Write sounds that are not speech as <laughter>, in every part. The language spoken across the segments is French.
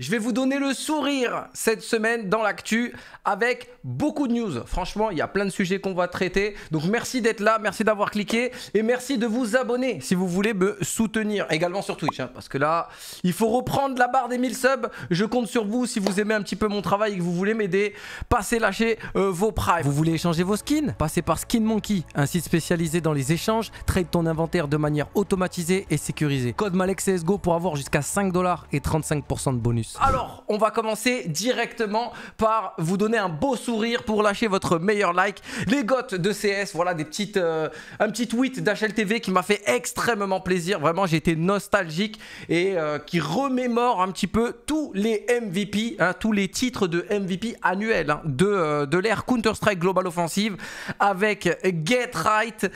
Je vais vous donner le sourire cette semaine dans l'actu avec beaucoup de news. Franchement, il y a plein de sujets qu'on va traiter. Donc merci d'être là, merci d'avoir cliqué et merci de vous abonner si vous voulez me soutenir. Également sur Twitch, hein, parce que là, il faut reprendre la barre des 1000 subs. Je compte sur vous si vous aimez un petit peu mon travail et que vous voulez m'aider. Passez lâcher euh, vos primes. Vous voulez échanger vos skins Passez par Skin Monkey, un site spécialisé dans les échanges. Trade ton inventaire de manière automatisée et sécurisée. Code CSGO pour avoir jusqu'à 5$ dollars et 35% de bonus. Alors, on va commencer directement par vous donner un beau sourire pour lâcher votre meilleur like. Les gottes de CS, voilà des petites, euh, un petit tweet d'HLTV qui m'a fait extrêmement plaisir. Vraiment, j'ai été nostalgique et euh, qui remémore un petit peu tous les MVP, hein, tous les titres de MVP annuels hein, euh, de, l'ère Counter-Strike Global Offensive avec Get Right,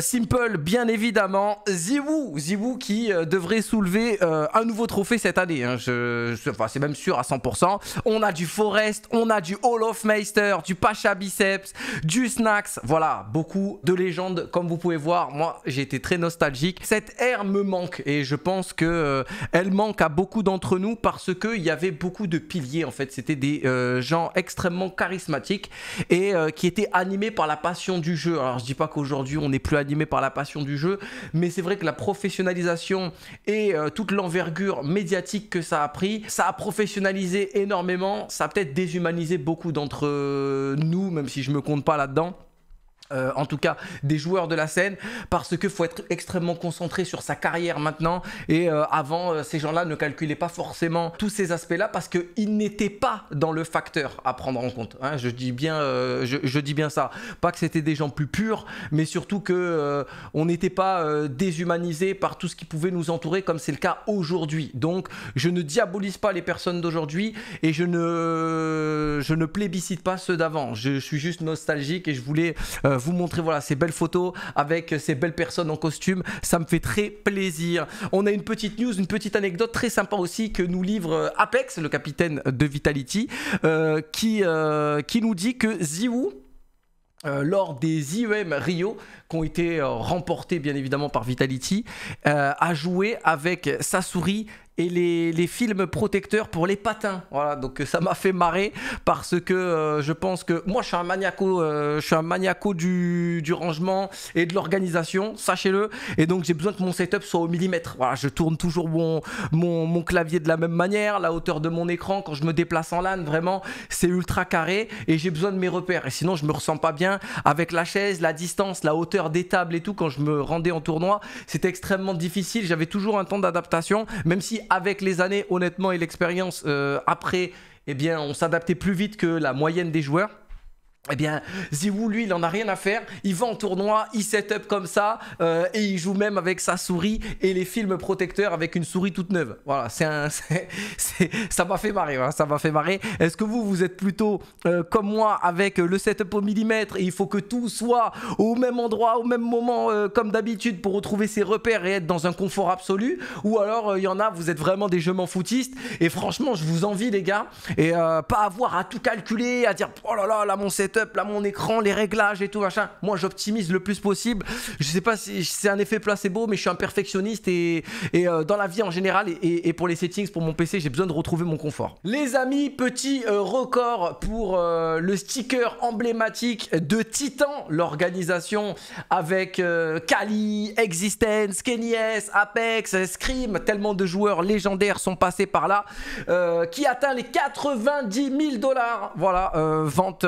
Simple, bien évidemment, Ziwoo, Ziwoo qui devrait soulever un nouveau trophée cette année. Hein. Je, enfin, c'est même sûr à 100%. On a du Forest, on a du Hall of Meister du Pacha Biceps, du Snacks. Voilà, beaucoup de légendes, comme vous pouvez voir. Moi, j'ai été très nostalgique. Cette ère me manque et je pense que euh, elle manque à beaucoup d'entre nous parce qu'il y avait beaucoup de piliers, en fait. C'était des euh, gens extrêmement charismatiques et euh, qui étaient animés par la passion du jeu. Alors, je dis pas qu'aujourd'hui, on n'est plus animé par la passion du jeu, mais c'est vrai que la professionnalisation et toute l'envergure médiatique que ça a pris, ça a professionnalisé énormément, ça a peut-être déshumanisé beaucoup d'entre nous, même si je me compte pas là-dedans. Euh, en tout cas des joueurs de la scène parce que faut être extrêmement concentré sur sa carrière maintenant et euh, avant euh, ces gens-là ne calculaient pas forcément tous ces aspects-là parce qu'ils n'étaient pas dans le facteur à prendre en compte hein. je dis bien je, dis bien ça pas que c'était des gens plus purs mais surtout que on n'était pas déshumanisé par tout ce qui pouvait nous entourer comme c'est le cas aujourd'hui donc je ne diabolise pas les personnes d'aujourd'hui et je ne je ne plébiscite pas ceux d'avant je, suis juste nostalgique et je voulais vous montrer voilà, ces belles photos avec ces belles personnes en costume. Ça me fait très plaisir. On a une petite news, une petite anecdote très sympa aussi que nous livre euh, Apex, le capitaine de Vitality, euh, qui, euh, qui nous dit que Ziwoo lors des IEM Rio, qui ont été remportés bien évidemment par Vitality, a joué avec sa souris et les, films protecteurs pour les patins. Voilà, donc euh, ça m'a fait marrer parce que euh, je pense que moi je suis un maniaco, euh, je suis un maniaco du, rangement et de l'organisation, sachez-le. Et donc j'ai besoin que mon setup soit au millimètre. Voilà, je tourne toujours mon, clavier de la même manière, la hauteur de mon écran quand je me déplace en LAN, vraiment c'est ultra carré et j'ai besoin de mes repères. Et sinon je me ressens pas bien avec la chaise, la distance, la hauteur des tables et tout. Quand je me rendais en tournoi, c'était extrêmement difficile. J'avais toujours un temps d'adaptation, même si avec les années, honnêtement, et l'expérience, euh, après, eh bien, on s'adaptait plus vite que la moyenne des joueurs eh bien, Ziwoo, lui, il en a rien à faire. Il va en tournoi, il set up comme ça, euh, et il joue même avec sa souris et les films protecteurs avec une souris toute neuve. Voilà, c'est un, <laughs> ça m'a fait marrer, hein, ça fait marrer. Est-ce que vous, vous êtes plutôt euh, comme moi avec le setup au millimètre et il faut que tout soit au même endroit, au même moment, euh, comme d'habitude, pour retrouver ses repères et être dans un confort absolu Ou alors, il y en a, vous êtes vraiment des jeux m'en foutistes. Et franchement, je vous envie, les gars, et pas avoir à tout calculer, à dire, oh là là, là, mon set setup, là mon écran, les réglages et tout machin. Moi j'optimise le plus possible. Je sais pas si c'est un effet placebo, mais je suis un perfectionniste et, euh, dans la vie en général et, pour les settings pour mon PC, j'ai besoin de retrouver mon confort. Les amis, petit euh, record pour euh, le sticker emblématique de Titan, l'organisation avec Kali, Existence, Kenny S, Apex, Scream, tellement de joueurs légendaires sont passés par là, qui atteint les 90 000 dollars. Voilà, vente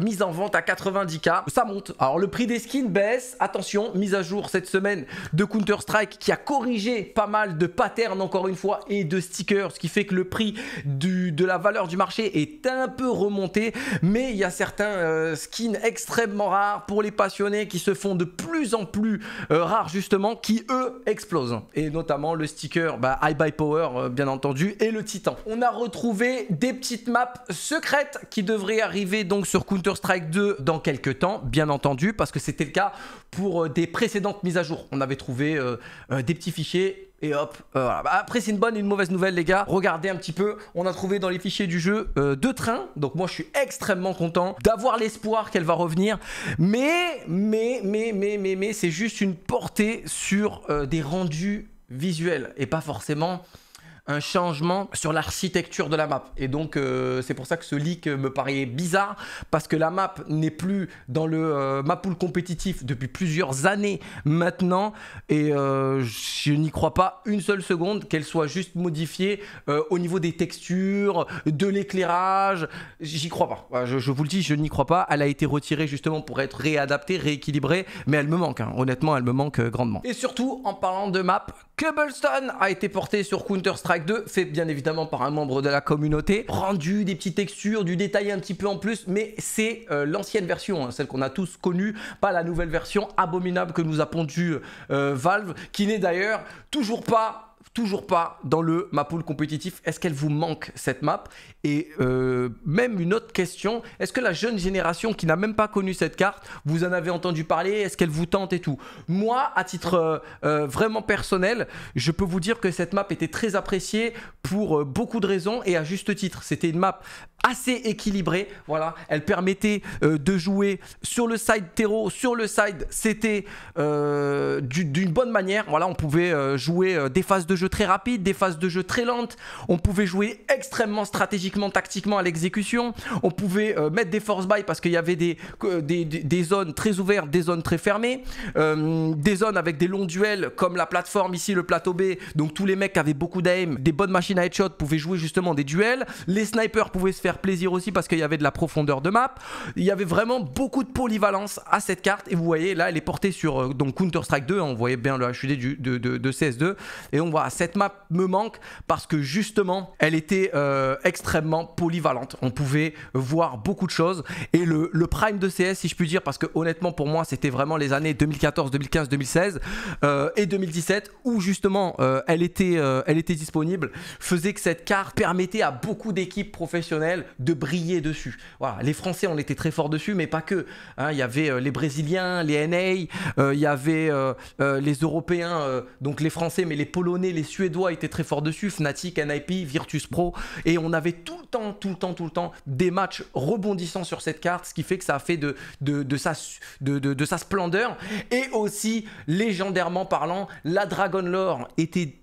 mise en vente à 90K. Ça monte. Alors le prix des skins baisse. Attention, mise à jour cette semaine de Counter-Strike qui a corrigé pas mal de patterns encore une fois et de stickers, ce qui fait que le prix de la valeur du marché est un peu remonté. Mais il y a certains euh, skins extrêmement rares pour les passionnés qui se font de plus en plus euh, rares justement, qui eux explosent. Et notamment le sticker bah, High I Buy Power euh, bien entendu et le Titan. On a retrouvé des petites maps secrètes qui devraient arriver donc sur Counter strike 2 dans quelques temps, bien entendu, parce que c'était le cas pour euh, des précédentes mises à jour. On avait trouvé euh, euh, des petits fichiers et hop, bah, Après, c'est une bonne et une mauvaise nouvelle, les gars. Regardez un petit peu. On a trouvé dans les fichiers du jeu deux trains. Donc, moi, je suis extrêmement content d'avoir l'espoir qu'elle va revenir. Mais, mais, mais, mais, mais, mais, c'est juste une portée sur des rendus visuels et pas forcément un changement sur l'architecture de la map. Et donc, euh, c'est pour ça que ce leak me paraît bizarre, parce que la map n'est plus dans le euh, map pool compétitif depuis plusieurs années maintenant, et euh, je n'y crois pas une seule seconde qu'elle soit juste modifiée au niveau des textures, de l'éclairage, j'y crois pas. Je, vous le dis, je n'y crois pas. Elle a été retirée justement pour être réadaptée, rééquilibrée, mais elle me manque, hein. honnêtement, elle me manque grandement. Et surtout, en parlant de map, Cobblestone a été porté sur Counter-Strike 2, fait bien évidemment par un membre de la communauté. Rendu, des petites textures, du détail un petit peu en plus, mais c'est euh, l'ancienne version, hein, celle qu'on a tous connue, pas la nouvelle version abominable que nous a pondu euh, Valve, qui n'est d'ailleurs toujours pas toujours pas dans le map compétitif. Est-ce qu'elle vous manque cette map Et euh, même une autre question, est-ce que la jeune génération qui n'a même pas connu cette carte, vous en avez entendu parler Est-ce qu'elle vous tente et tout Moi, à titre euh, euh, vraiment personnel, je peux vous dire que cette map était très appréciée pour beaucoup de raisons et à juste titre. C'était une map assez équilibrée. Voilà, elle permettait euh, de jouer sur le side terreau, sur le side c'était euh, d'une bonne manière. Voilà, on pouvait euh, jouer des phases de jeu très rapides, des phases de jeu très lentes. On pouvait jouer extrêmement stratégiquement, tactiquement à l'exécution. On pouvait mettre des force by parce qu'il y avait des, des, des, zones très ouvertes, des zones très fermées, des zones avec des longs duels comme la plateforme ici, le plateau B. Donc tous les mecs qui avaient beaucoup d'aim, des bonnes machines à headshot pouvaient jouer justement des duels. Les snipers pouvaient se faire plaisir aussi parce qu'il y avait de la profondeur de map. Il y avait vraiment beaucoup de polyvalence à cette carte. Et vous voyez, là, elle est portée sur euh, donc Counter-Strike 2. Hein, on voyait bien le HUD du, de, CS2. Et on voit, cette map me manque parce que justement, elle était euh, extrêmement polyvalente. On pouvait voir beaucoup de choses. Et le, prime de CS, si je puis dire, parce que honnêtement, pour moi, c'était vraiment les années 2014, 2015, 2016 et 2017 où justement euh, elle, était, elle était disponible, faisait que cette carte permettait à beaucoup d'équipes professionnelles de briller dessus. Voilà, les Français, on était très forts dessus, mais pas que. Hein. Il y avait euh, les Brésiliens, les NA, euh, il y avait euh, les Européens, donc les Français, mais les Polonais, les Suédois étaient très forts dessus. Fnatic, NIP, Virtus Pro, et on avait tout le temps, tout le temps, tout le temps des matchs rebondissants sur cette carte, ce qui fait que ça a fait de, sa, splendeur. Et aussi, légendairement parlant, la Dragon Lore était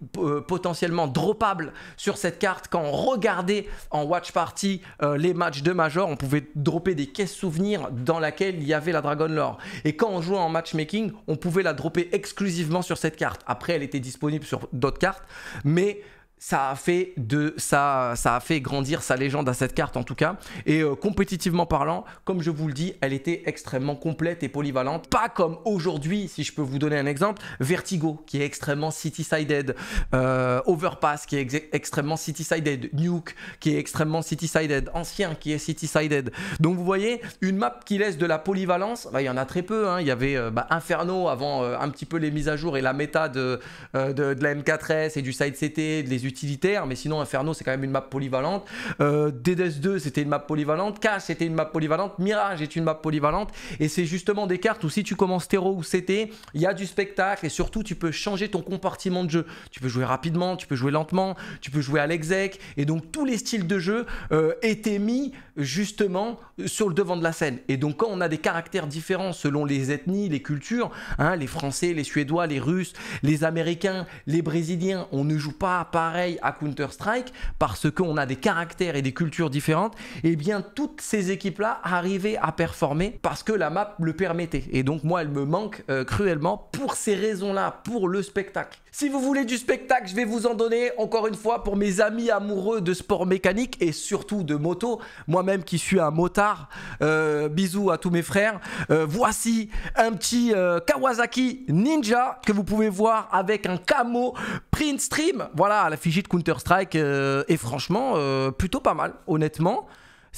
potentiellement droppable sur cette carte quand on regardait en watch party euh, les matchs de Major, on pouvait dropper des caisses souvenirs dans laquelle il y avait la Dragon Lore. Et quand on jouait en matchmaking, on pouvait la dropper exclusivement sur cette carte. Après, elle était disponible sur d'autres cartes, mais ça a fait de ça, ça a fait grandir sa légende à cette carte en tout cas et euh, compétitivement parlant comme je vous le dis elle était extrêmement complète et polyvalente pas comme aujourd'hui si je peux vous donner un exemple Vertigo qui est extrêmement city-sided euh, Overpass qui est extrêmement city-sided Nuke qui est extrêmement city-sided Ancien qui est city-sided donc vous voyez une map qui laisse de la polyvalence bah, il y en a très peu hein. il y avait euh, bah, Inferno avant un petit peu les mises à jour et la méta de, de, la M4S et du side CT de les Utilitaire, mais sinon Inferno c'est quand même une map polyvalente. Euh, Dedes 2 c'était une map polyvalente. Cash c'était une map polyvalente. Mirage est une map polyvalente. Et c'est justement des cartes où si tu commences terreau ou CT, il y a du spectacle et surtout tu peux changer ton compartiment de jeu. Tu peux jouer rapidement, tu peux jouer lentement, tu peux jouer à l'exec. Et donc tous les styles de jeu euh, étaient mis justement sur le devant de la scène. Et donc quand on a des caractères différents selon les ethnies, les cultures, hein, les Français, les Suédois, les Russes, les Américains, les Brésiliens, on ne joue pas à pareil à Counter-Strike parce qu'on a des caractères et des cultures différentes, et eh bien toutes ces équipes-là arrivaient à performer parce que la map le permettait. Et donc moi, elle me manque euh, cruellement pour ces raisons-là, pour le spectacle. Si vous voulez du spectacle, je vais vous en donner encore une fois pour mes amis amoureux de sport mécanique et surtout de moto. Moi-même qui suis un motard, euh, bisous à tous mes frères. Euh, voici un petit euh, Kawasaki Ninja que vous pouvez voir avec un camo print stream. Voilà, la l'affiché de Counter-Strike. est franchement, plutôt pas mal, honnêtement.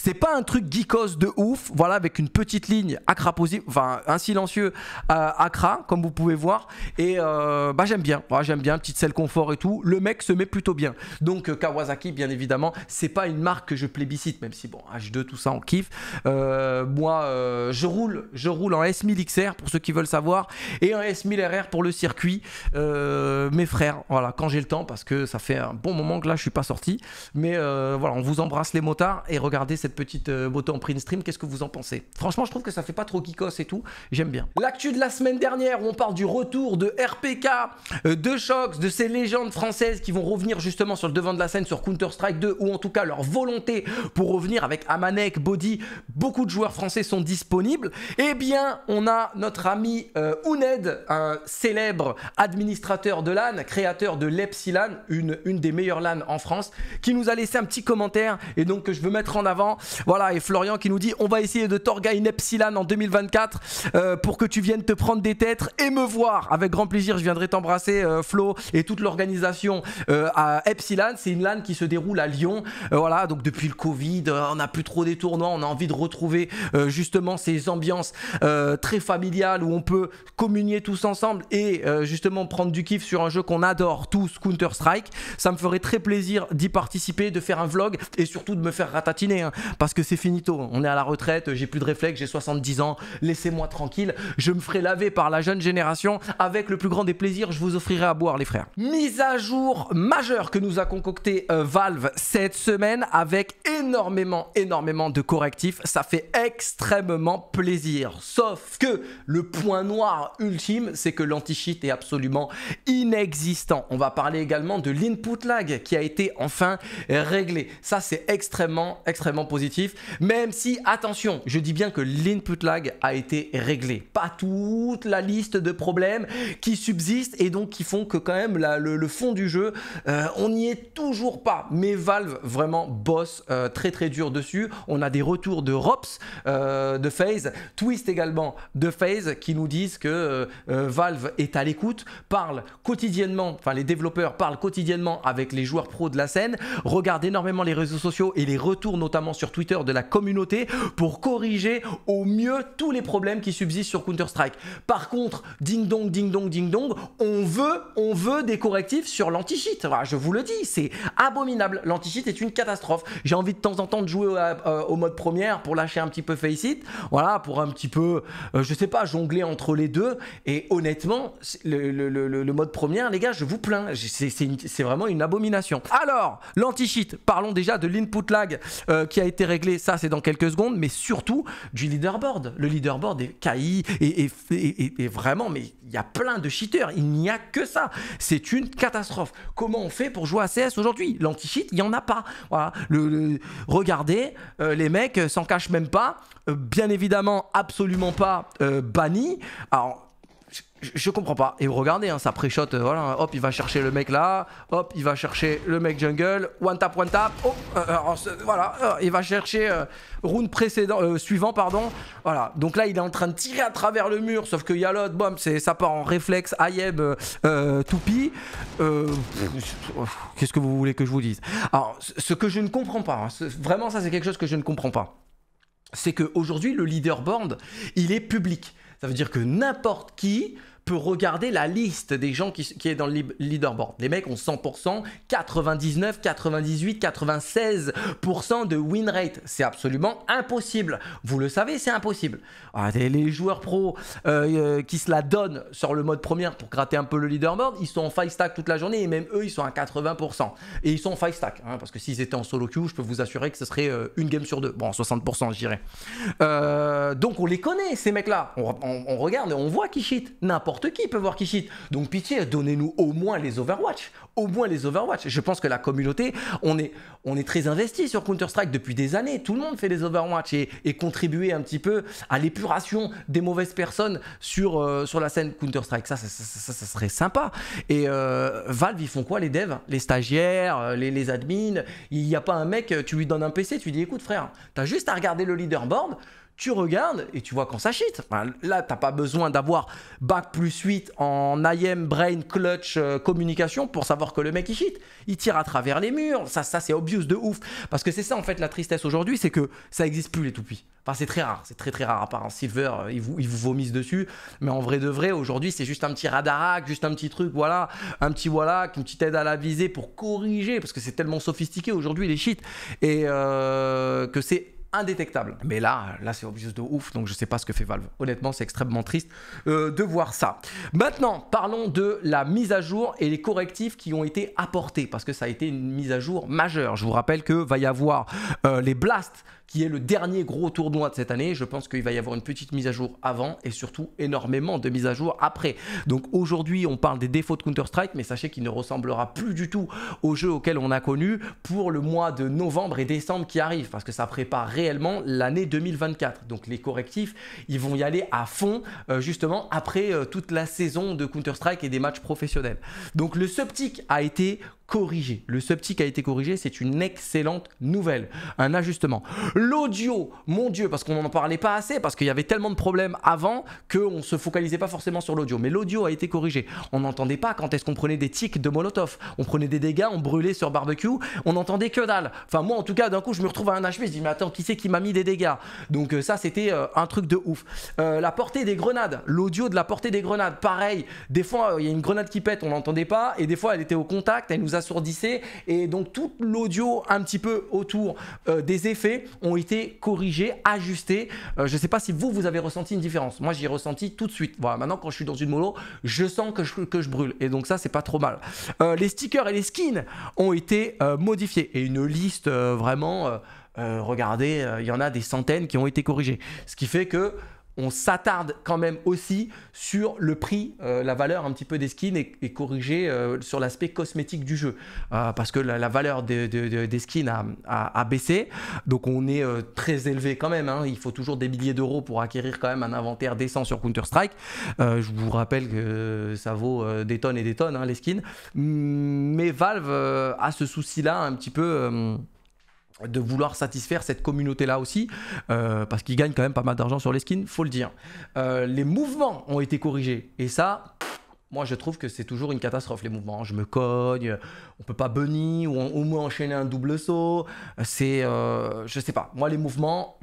C'est pas un truc geekos de ouf, voilà, avec une petite ligne Acra enfin un silencieux euh, Acra, comme vous pouvez voir. Et euh, bah, j'aime bien, j'aime bien, petite selle confort et tout. Le mec se met plutôt bien. Donc euh, Kawasaki, bien évidemment, c'est pas une marque que je plébiscite, même si bon, H2, tout ça, on kiffe. moi, je roule, je roule en S1000XR pour ceux qui veulent savoir, et en S1000RR pour le circuit. mes frères, voilà, quand j'ai le temps, parce que ça fait un bon moment que là, je suis pas sorti. Mais voilà, on vous embrasse les motards et regardez cette cette petite botte euh, en print stream. Qu'est-ce que vous en pensez Franchement, je trouve que ça fait pas trop kikos et tout. J'aime bien. L'actu de la semaine dernière, où on parle du retour de RPK, euh, de Shox, de ces légendes françaises qui vont revenir justement sur le devant de la scène sur Counter-Strike 2, ou en tout cas leur volonté pour revenir avec Amanek, Body. Beaucoup de joueurs français sont disponibles. Et eh bien, on a notre ami euh, Uned un célèbre administrateur de LAN, créateur de Lepsi une, une des meilleures LAN en France, qui nous a laissé un petit commentaire et donc que je veux mettre en avant. Voilà, et Florian qui nous dit on va essayer de une Epsilon en 2024 euh, pour que tu viennes te prendre des têtes et me voir. Avec grand plaisir, je viendrai t'embrasser, euh, Flo, et toute l'organisation euh, à Epsilon. C'est une LAN qui se déroule à Lyon. voilà, donc depuis le Covid, on n'a plus trop des tournois, on a envie de retrouver justement ces ambiances très familiales où on peut communier tous ensemble et justement prendre du kiff sur un jeu qu'on adore tous, Counter-Strike. Ça me ferait très plaisir d'y participer, de faire un vlog et surtout de me faire ratatiner. Hein parce que c'est finito. On est à la retraite, j'ai plus de réflexes, j'ai 70 ans, laissez-moi tranquille. Je me ferai laver par la jeune génération. Avec le plus grand des plaisirs, je vous offrirai à boire, les frères. Mise à jour majeure que nous a concocté euh, Valve cette semaine avec énormément, énormément de correctifs. Ça fait extrêmement plaisir. Sauf que le point noir ultime, c'est que l'anti-cheat est absolument inexistant. On va parler également de l'input lag qui a été enfin réglé. Ça, c'est extrêmement, extrêmement positif, même si, attention, je dis bien que l'input lag a été réglé. Pas toute la liste de problèmes qui subsistent et donc qui font que quand même le, fond du jeu, euh, on n'y est toujours pas. Mais Valve vraiment bosse euh, très très dur dessus. On a des retours de Rops, euh, de Phase, Twist également de Phase qui nous disent que Valve est à l'écoute, parle quotidiennement, enfin les développeurs parlent quotidiennement avec les joueurs pros de la scène, regardent énormément les réseaux sociaux et les retours notamment sur Twitter de la communauté pour corriger au mieux tous les problèmes qui subsistent sur Counter-Strike. Par contre, ding dong, ding dong, ding dong, on veut, on veut des correctifs sur l'anti-cheat. je vous le dis, c'est abominable. L'anti-cheat est une catastrophe. J'ai envie de temps en temps de jouer au, euh, mode première pour lâcher un petit peu Faceit, voilà, pour un petit peu, euh, je sais pas, jongler entre les deux. Et honnêtement, le, mode première, les gars, je vous plains, c'est vraiment une abomination. Alors, l'anti-cheat, parlons déjà de l'input lag euh, qui a réglé, ça c'est dans quelques secondes, mais surtout du leaderboard. Le leaderboard est KI et, et, vraiment, mais il y a plein de cheaters, il n'y a que ça. C'est une catastrophe. Comment on fait pour jouer à CS aujourd'hui L'anti-cheat, il n'y en a pas. Voilà. Le, regardez, euh, les mecs euh, s'en cachent même pas. Euh, bien évidemment, absolument pas banni. Alors, je, comprends pas. Et vous regardez, hein, ça pré-shot, euh, voilà, hop, il va chercher le mec là, hop, il va chercher le mec jungle, one tap, one tap, oh, euh, euh, voilà, il va chercher round précédent, suivant, pardon, voilà. Donc là, il est en train de tirer à travers le mur, sauf qu'il y a l'autre, bam, ça part en réflexe, Ayeb, toupie Qu'est-ce que vous voulez que je vous dise Alors, ce que je ne comprends pas, hein, vraiment, ça, c'est quelque chose que je ne comprends pas, c'est qu'aujourd'hui, le leaderboard, il est public. Ça veut dire que n'importe qui regarder la liste des gens qui, est dans le leaderboard. Les mecs ont 100%, 99, 98, 96% de win rate. C'est absolument impossible. Vous le savez, c'est impossible. Ah, les joueurs pros euh, euh, qui se la donnent sur le mode première pour gratter un peu le leaderboard, ils sont en five stack toute la journée et même eux, ils sont à 80%. Et ils sont en five stack. Hein, parce que s'ils étaient en solo queue, je peux vous assurer que ce serait euh, une game sur deux. Bon, 60%, je dirais. donc on les connaît, ces mecs-là. On, regarde et on voit qui cheat. N'importe qui peut voir qui cheat. Donc pitié, donnez-nous au moins les Overwatch. Au moins les Overwatch. Je pense que la communauté, on est, on est très investi sur Counter-Strike depuis des années. Tout le monde fait des Overwatch et, et contribuer un petit peu à l'épuration des mauvaises personnes sur, euh, sur la scène Counter-Strike. Ça ça, serait sympa. Et euh, Valve, ils font quoi les devs Les stagiaires, euh, les, les admins Il n'y a pas un mec, tu lui donnes un PC, tu lui dis écoute frère, tu as juste à regarder le leaderboard tu regardes et tu vois quand ça Enfin, là, tu n'as pas besoin d'avoir bac plus 8 en IM, brain, clutch, euh, communication pour savoir que le mec il cheat. Il tire à travers les murs. Ça, ça c'est obvious de ouf. Parce que c'est ça en fait la tristesse aujourd'hui, c'est que ça n'existe plus les toupies. Enfin, c'est très rare, c'est très très rare. À part un silver, euh, ils vous, vous vomissent dessus. Mais en vrai de vrai, aujourd'hui, c'est juste un petit radarac, juste un petit truc, voilà. Un petit voilà, une petite aide à la visée pour corriger. Parce que c'est tellement sophistiqué aujourd'hui les cheats. Et euh, que c'est indétectable. Mais là, là c'est obvious de ouf, donc je sais pas ce que fait Valve. Honnêtement, c'est extrêmement triste euh, de voir ça. Maintenant, parlons de la mise à jour et les correctifs qui ont été apportés, parce que ça a été une mise à jour majeure. Je vous rappelle que va y avoir euh, les blasts qui est le dernier gros tournoi de cette année. Je pense qu'il va y avoir une petite mise à jour avant et surtout énormément de mises à jour après. Donc aujourd'hui, on parle des défauts de Counter-Strike, mais sachez qu'il ne ressemblera plus du tout au jeu auquel on a connu pour le mois de novembre et décembre qui arrive, parce que ça prépare réellement l'année 2024. Donc les correctifs, ils vont y aller à fond, euh, justement, après euh, toute la saison de Counter-Strike et des matchs professionnels. Donc le Subtic a été corrigé. Le Subtic a été corrigé, c'est une excellente nouvelle, un ajustement. L'audio, mon Dieu, parce qu'on n'en parlait pas assez, parce qu'il y avait tellement de problèmes avant qu'on ne se focalisait pas forcément sur l'audio. Mais l'audio a été corrigé. On n'entendait pas quand est-ce qu'on prenait des tics de Molotov. On prenait des dégâts, on brûlait sur barbecue, on n'entendait que dalle. Enfin, moi en tout cas, d'un coup, je me retrouve à un HP, je dis, mais attends, qui c'est qui m'a mis des dégâts Donc, euh, ça, c'était euh, un truc de ouf. Euh, la portée des grenades, l'audio de la portée des grenades, pareil. Des fois, il y a une grenade qui pète, on n'entendait pas, et des fois, elle était au contact, elle nous assourdissait, et donc tout l'audio un petit peu autour des effets, ont été corrigés, ajustés. Euh, je ne sais pas si vous, vous avez ressenti une différence. Moi, j'ai ressenti tout de suite. Voilà, maintenant, quand je suis dans une mollo, je sens que je, que je brûle. Et donc, ça, c'est pas trop mal. Euh, les stickers et les skins ont été euh, modifiés. Et une liste vraiment, regardez, il y en a des centaines qui ont été corrigés. Ce qui fait que on s'attarde quand même aussi sur le prix, euh, la valeur un petit peu des skins et, corriger euh, sur l'aspect cosmétique du jeu. Euh, parce que la, valeur des skins a, baissé, donc on est très élevé quand même. Hein. Il faut toujours des milliers d'euros pour acquérir quand même un inventaire décent sur Counter-Strike. je vous rappelle que ça vaut des tonnes et des tonnes, hein, les skins. Mais Valve a ce souci-là un petit peu de vouloir satisfaire cette communauté-là aussi, euh, parce qu'ils gagnent quand même pas mal d'argent sur les skins, faut le dire. Euh, les mouvements ont été corrigés, et ça, moi je trouve que c'est toujours une catastrophe les mouvements. Je me cogne, on peut pas bunny, ou au moins enchaîner un double saut, c'est... Euh, je sais pas, moi les mouvements,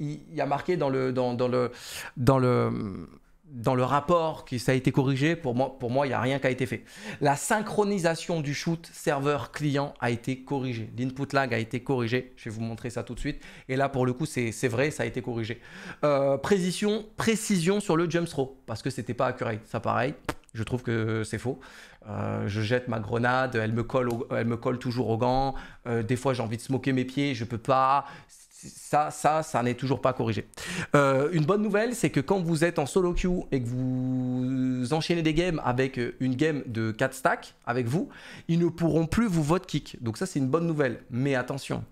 il y, a marqué dans le... dans le, dans le dans le rapport qui ça a été corrigé, pour moi, pour moi, il n'y a rien qui a été fait. La synchronisation du shoot serveur-client a été corrigée. L'input lag a été corrigé. Je vais vous montrer ça tout de suite. Et là, pour le coup, c'est vrai, ça a été corrigé. Euh, précision, précision sur le jump throw, parce que c'était pas accurate. Ça, pareil, je trouve que c'est faux. Euh, je jette ma grenade, elle me colle, elle me colle toujours au gant. Euh, des fois, j'ai envie de smoker mes pieds, je peux pas ça, ça, ça n'est toujours pas corrigé. Euh, une bonne nouvelle, c'est que quand vous êtes en solo queue et que vous enchaînez des games avec euh, une game de 4 stacks avec vous, ils ne pourront plus vous vote kick. Donc ça, c'est une bonne nouvelle. Mais attention,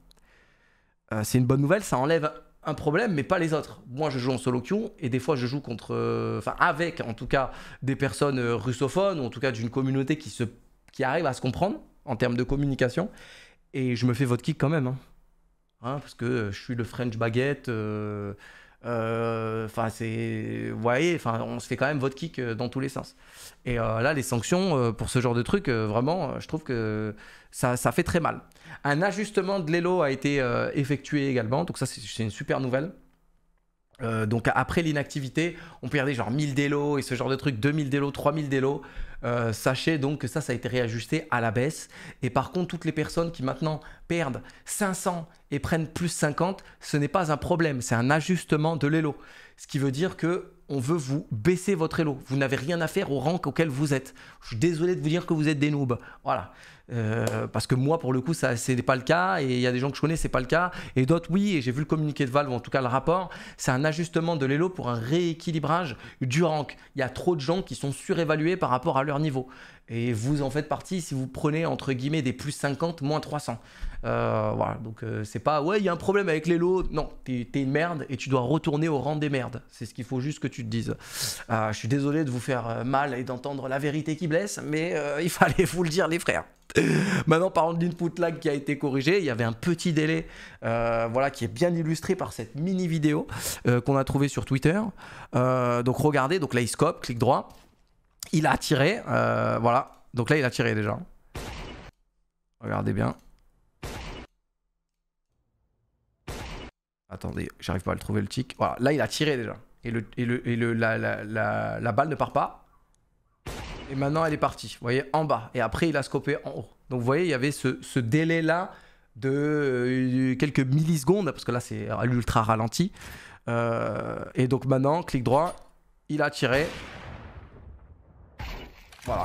euh, c'est une bonne nouvelle, ça enlève un problème, mais pas les autres. Moi, je joue en solo queue et des fois, je joue contre, enfin avec, en tout cas, des personnes russophones ou en tout cas d'une communauté qui se, qui arrive à se comprendre en termes de communication. Et je me fais vote kick quand même. Hein. Hein, parce que je suis le French baguette. Euh, euh, enfin, c'est. Vous voyez, enfin, on se fait quand même votre kick euh, dans tous les sens. Et là, les sanctions pour ce genre de truc, vraiment, je trouve que ça, ça, fait très mal. Un ajustement de l'élo a été effectué également, donc ça, c'est une super nouvelle. Euh, donc après l'inactivité, on perdait genre 1000 délos et ce genre de truc 2000 délos, 3000 délos. Euh, sachez donc que ça, ça a été réajusté à la baisse. Et par contre, toutes les personnes qui maintenant perdent 500 et prennent plus 50, ce n'est pas un problème, c'est un ajustement de l'élo. Ce qui veut dire que on veut vous baisser votre élo. Vous n'avez rien à faire au rank auquel vous êtes. Je suis désolé de vous dire que vous êtes des noobs. Voilà. Euh, parce que moi, pour le coup, ça c'est pas le cas. Et il y a des gens que je connais, c'est pas le cas. Et d'autres, oui. Et j'ai vu le communiqué de Valve, en tout cas le rapport. C'est un ajustement de l'élo pour un rééquilibrage du rank. Il y a trop de gens qui sont surévalués par rapport à leur niveau. Et vous en faites partie si vous prenez entre guillemets des plus 50, moins 300. Euh, voilà, donc euh, c'est pas ouais, il y a un problème avec les lots. Non, t'es une merde et tu dois retourner au rang des merdes. C'est ce qu'il faut juste que tu te dises. Euh, je suis désolé de vous faire mal et d'entendre la vérité qui blesse, mais il <laughs> fallait vous le dire, les frères. Maintenant, parlons d'une l'input lag qui a été corrigée. Il y avait un petit délai, voilà, qui est bien illustré par cette mini vidéo qu'on a trouvée sur Twitter. donc regardez, donc là il scope, clic droit. Il a tiré. Euh, voilà. Donc là, il a tiré déjà. Regardez bien. Attendez, j'arrive pas à le trouver le tic. Voilà, là il a tiré déjà. Et, le, et, la, balle ne part pas. Et maintenant elle est partie. Vous voyez, en bas. Et après il a scopé en haut. Donc vous voyez, il y avait ce, délai là de euh, quelques millisecondes, parce que là c'est ultra ralenti. Euh, et donc maintenant, clic droit, il a tiré.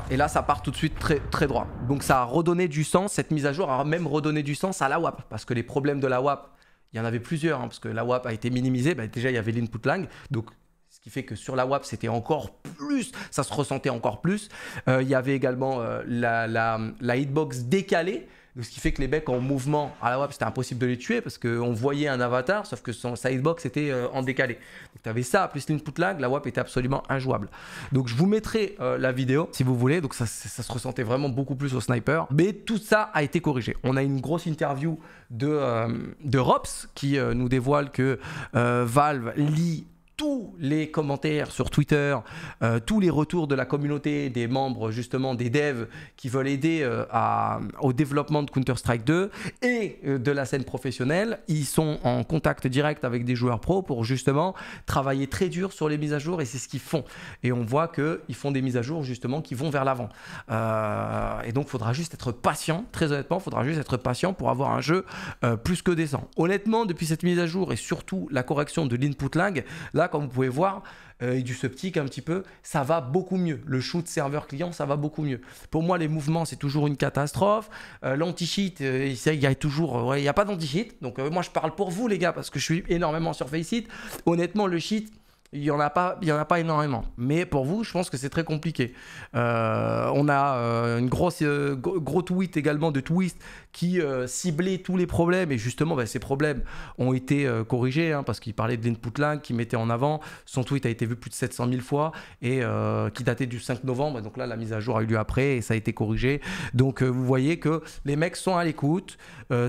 Et là, ça part tout de suite très, très droit. Donc ça a redonné du sens, cette mise à jour a même redonné du sens à la WAP, parce que les problèmes de la WAP, il y en avait plusieurs, hein, parce que la WAP a été minimisée, bah, déjà il y avait l'input lang, donc ce qui fait que sur la WAP, c'était encore plus, ça se ressentait encore plus. Euh, il y avait également euh, la hitbox décalée, ce qui fait que les becs en mouvement à la WAP, c'était impossible de les tuer parce qu'on voyait un avatar, sauf que son sidebox était euh, en décalé. Donc tu avais ça, plus l'input lag, la WAP était absolument injouable. Donc je vous mettrai euh, la vidéo si vous voulez. Donc ça, se ressentait vraiment beaucoup plus au sniper. Mais tout ça a été corrigé. On a une grosse interview de, euh, de Rops qui nous dévoile que Valve lit tous les commentaires sur Twitter, euh, tous les retours de la communauté, des membres justement, des devs qui veulent aider euh, au développement de Counter-Strike 2 et euh, de la scène professionnelle. Ils sont en contact direct avec des joueurs pros pour justement travailler très dur sur les mises à jour et c'est ce qu'ils font. Et on voit qu'ils font des mises à jour justement qui vont vers l'avant. et donc il faudra juste être patient, très honnêtement, il faudra juste être patient pour avoir un jeu plus que décent. Honnêtement, depuis cette mise à jour et surtout la correction de l'input lag, là comme vous pouvez voir, euh, et du sceptique un petit peu, ça va beaucoup mieux. Le shoot serveur client, ça va beaucoup mieux. Pour moi, les mouvements, c'est toujours une catastrophe. Euh, l'anti-cheat, euh, il y a toujours, il n'y a pas d'anti-cheat. Donc moi, je parle pour vous les gars parce que je suis énormément sur Faceit. Honnêtement, le cheat, il n'y en, a pas, en a pas énormément. Mais pour vous, je pense que c'est très compliqué. Euh, on a un euh, une grosse, euh, gros tweet également de Twist qui ciblait tous les problèmes. Et justement, ben, ces problèmes ont été corrigés hein, parce qu'il parlait de l'input lag qu'il mettait en avant. Son tweet a été vu plus de 700 000 fois et qui datait du 5 novembre. Donc là, la mise à jour a eu lieu après et ça a été corrigé. Donc vous voyez que les mecs sont à l'écoute.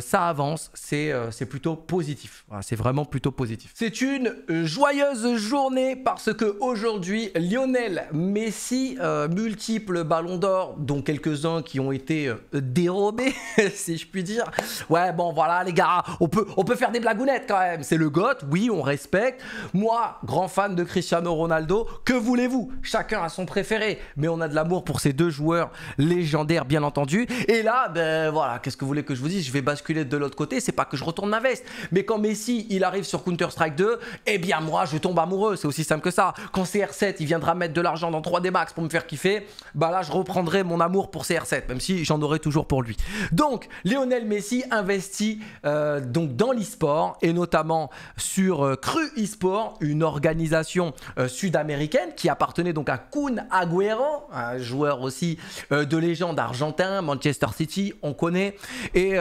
ça avance. C'est plutôt positif. c'est vraiment plutôt positif. C'est une joyeuse journée parce que aujourd'hui Lionel Messi, multiples euh, multiple d'or, dont quelques-uns qui ont été euh, dérobés, <laughs> si je puis dire. Ouais, bon voilà les gars, on peut, on peut faire des blagounettes quand même. C'est le goth, oui, on respecte. Moi, grand fan de Cristiano Ronaldo, que voulez-vous Chacun a son préféré, mais on a de l'amour pour ces deux joueurs légendaires, bien entendu. Et là, ben voilà, qu'est-ce que vous voulez que je vous dise Je vais basculer de l'autre côté, c'est pas que je retourne ma veste. Mais quand Messi, il arrive sur Counter-Strike 2, eh bien moi, je tombe amoureux aussi simple que ça. Quand CR7, il viendra mettre de l'argent dans 3D Max pour me faire kiffer, bah là, je reprendrai mon amour pour CR7, même si j'en aurai toujours pour lui. Donc, Lionel Messi investit euh, donc dans l'e-sport et notamment sur euh, Cru e-sport, une organisation euh, sud-américaine qui appartenait donc à Kun Agüero, un joueur aussi de légende argentin, Manchester City, on connaît. Et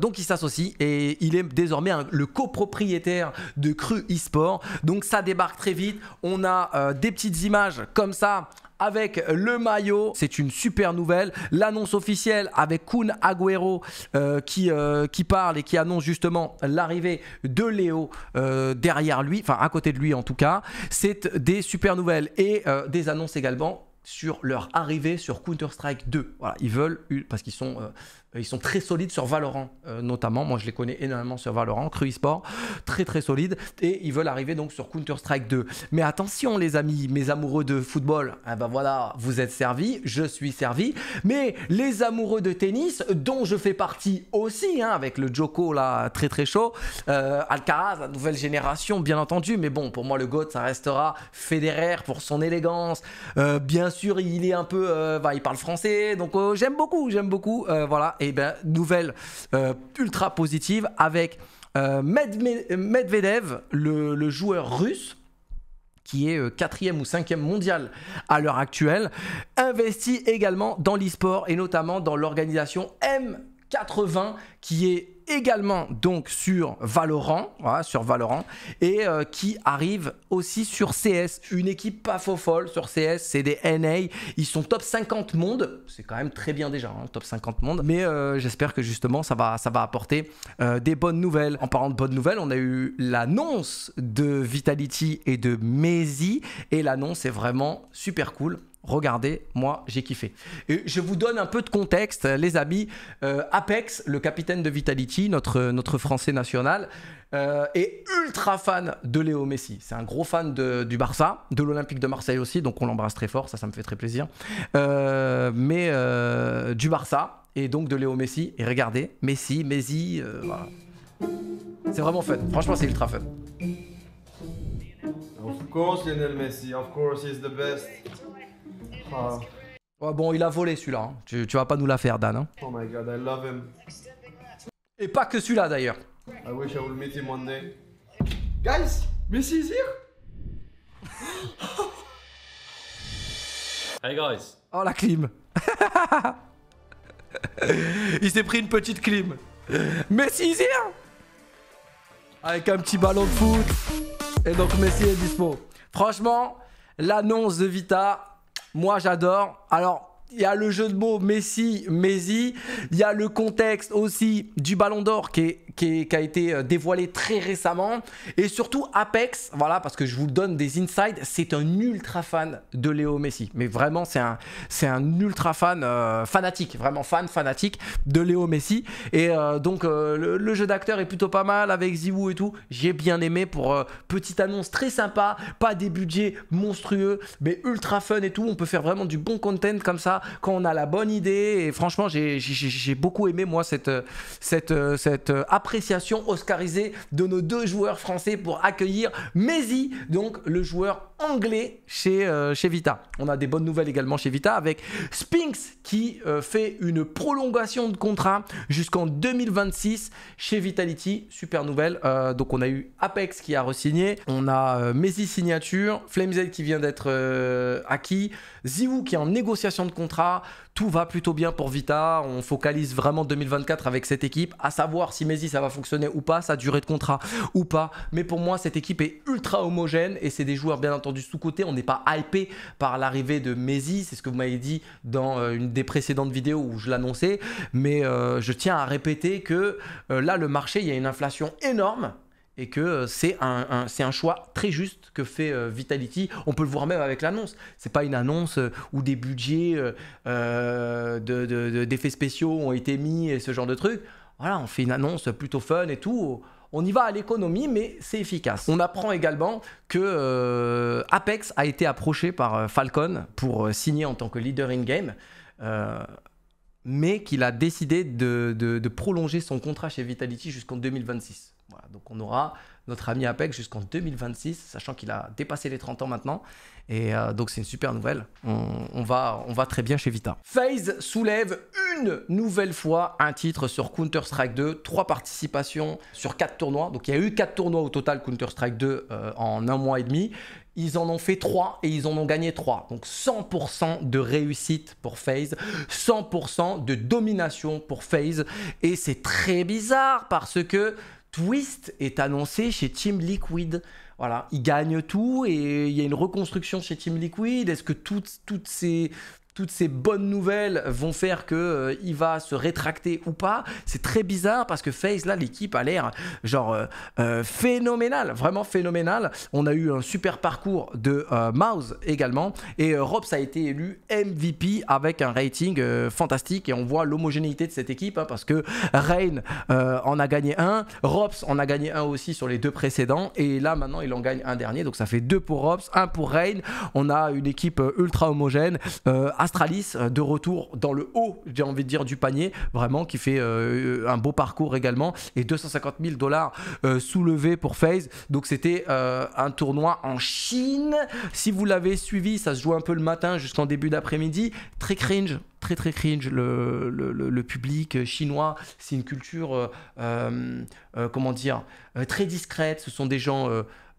donc, il s'associe et il est désormais le copropriétaire de Cru e-sport. Donc, ça débarque très vite on a euh, des petites images comme ça avec le maillot. C'est une super nouvelle. L'annonce officielle avec Kun Agüero euh, qui, euh, qui parle et qui annonce justement l'arrivée de Léo derrière lui, enfin à côté de lui en tout cas. C'est des super nouvelles et des annonces également sur leur arrivée sur Counter-Strike 2. Voilà, ils veulent, parce qu'ils sont euh, ils sont très solides sur Valorant, euh, notamment. Moi, je les connais énormément sur Valorant, Cru très très solide. Et ils veulent arriver donc sur Counter-Strike 2. Mais attention, les amis, mes amoureux de football, eh ben voilà, vous êtes servis, je suis servi. Mais les amoureux de tennis, dont je fais partie aussi, hein, avec le Joko là, très très chaud, euh, Alcaraz, la nouvelle génération, bien entendu. Mais bon, pour moi, le GOAT, ça restera Federer pour son élégance. bien sûr, il est un peu, bah, il parle français, donc j'aime beaucoup, j'aime beaucoup, voilà et eh ben, nouvelle euh, ultra positive avec euh, Medvedev, le, joueur russe qui est euh, quatrième ou cinquième mondial à l'heure actuelle, investit également dans l'e-sport et notamment dans l'organisation M80 qui est également donc sur Valorant, sur et euh, qui arrive aussi sur CS. Une équipe pas faux folle sur CS, c'est des NA. Ils sont top 50 monde, c'est quand même très bien déjà, hein, top 50 monde. Mais euh, j'espère que justement ça va, ça va apporter euh, des bonnes nouvelles. En parlant de bonnes nouvelles, on a eu l'annonce de Vitality et de Maisy, et l'annonce est vraiment super cool. Regardez, moi j'ai kiffé. Et je vous donne un peu de contexte, les amis. Euh, Apex, le capitaine de Vitality, notre, notre français national, euh, est ultra fan de Léo Messi. C'est un gros fan du Barça, de l'Olympique de Marseille aussi, donc on l'embrasse très fort, ça, ça me fait très plaisir. Euh, mais du Barça et donc de Léo Messi. Et regardez, Messi, Messi, voilà. C'est vraiment fun. Franchement, c'est ultra fun. Of course, Lionel Messi, of course, the best. Ah. bon, il a volé celui-là. Hein. Tu, vas pas nous la faire, Dan. Hein. Oh my god, I love him. Et pas que celui-là d'ailleurs. Ah I Guys, Messi is <laughs> Hey guys, Oh, la clim. <laughs> il s'est pris une petite clim. Messi is hein. Avec un petit ballon de foot. Et donc Messi est dispo. Franchement, l'annonce de Vita, moi, j'adore. Alors, il y a le jeu de mots Messi, Messi, il y a le contexte aussi du Ballon d'Or qui, a été euh, dévoilé très récemment, et surtout Apex, voilà, parce que je vous donne des insides, c'est un ultra fan de Léo Messi, mais vraiment c'est un, c'est un ultra fan euh, fanatique, vraiment fan fanatique de Léo Messi, et euh, donc le, jeu d'acteur est plutôt pas mal avec Ziwoo et tout, j'ai bien aimé pour petite annonce très sympa, pas des budgets monstrueux, mais ultra fun et tout, on peut faire vraiment du bon content comme ça quand on a la bonne idée. Et franchement, j'ai beaucoup aimé, moi, cette, cette, appréciation oscarisée de nos deux joueurs français pour accueillir Maisy donc le joueur anglais chez, euh, chez Vita. On a des bonnes nouvelles également chez Vita avec Spinks qui euh, fait une prolongation de contrat jusqu'en 2026 chez Vitality. Super nouvelle. Euh, donc on a eu Apex qui a re-signé, on a Messi signature, FlameZ qui vient d'être acquis, Ziwoo qui est en négociation de contrat. Tout va plutôt bien pour Vita. On focalise vraiment 2024 avec cette équipe, à savoir si Messi ça va fonctionner ou pas, sa durée de contrat ou pas. Mais pour moi, cette équipe est ultra homogène et c'est des joueurs bien entendu entendu sous-côté, on n'est pas hypé par l'arrivée de Messi, c'est ce que vous m'avez dit dans euh, une des précédentes vidéos où je l'annonçais, mais euh, je tiens à répéter que euh, là le marché, il y a une inflation énorme, et que c'est un, c'est un choix très juste que fait Vitality. On peut le voir même avec l'annonce. C'est pas une annonce où des budgets d'effets spéciaux ont été mis et ce genre de trucs. Voilà, on fait une annonce plutôt fun et tout on y va à l'économie, mais c'est efficace. On apprend également que euh, Apex a été approché par euh, Falcon pour euh, signer en tant que leader in-game. mais qu'il a décidé de, prolonger son contrat chez Vitality jusqu'en 2026. donc on aura notre ami Apex jusqu'en 2026, sachant qu'il a dépassé les 30 ans maintenant. Et euh, donc c'est une super nouvelle. On, va, on va très bien chez Vita. FaZe soulève une nouvelle fois un titre sur Counter-Strike 2. Trois participations sur quatre tournois. Donc il y a eu quatre tournois au total Counter-Strike 2 euh, en un mois et demi. Ils en ont fait trois et ils en ont gagné trois. Donc 100% de réussite pour FaZe, 100% de domination pour FaZe. Et c'est très bizarre parce que Twist est annoncé chez Team Liquid. Voilà, il gagne tout et il y a une reconstruction chez Team Liquid. Est-ce que toutes, toutes ces, toutes ces bonnes nouvelles vont faire que euh, il va se rétracter ou pas. C'est très bizarre parce que Face là, l'équipe a l'air genre phénoménal, euh, euh, phénoménale, vraiment phénoménale. On a eu un super parcours de Mouse également et Robs a été élu MVP avec un rating fantastique et on voit l'homogénéité de cette équipe hein, parce que Rain en a gagné un, Robs en a gagné un aussi sur les deux précédents et là maintenant il en gagne un dernier donc ça fait deux pour Robs, un pour Rain. On a une équipe ultra homogène Astralis euh, de retour dans le haut, j'ai envie de dire, du panier, vraiment qui fait euh, un beau parcours également et 250 000 dollars euh, soulevés pour FaZe. Donc c'était un tournoi en Chine. Si vous l'avez suivi, ça se joue un peu le matin jusqu'en début d'après-midi. Très cringe, très très cringe le, public chinois. C'est une culture, comment dire, très discrète. Ce sont des gens...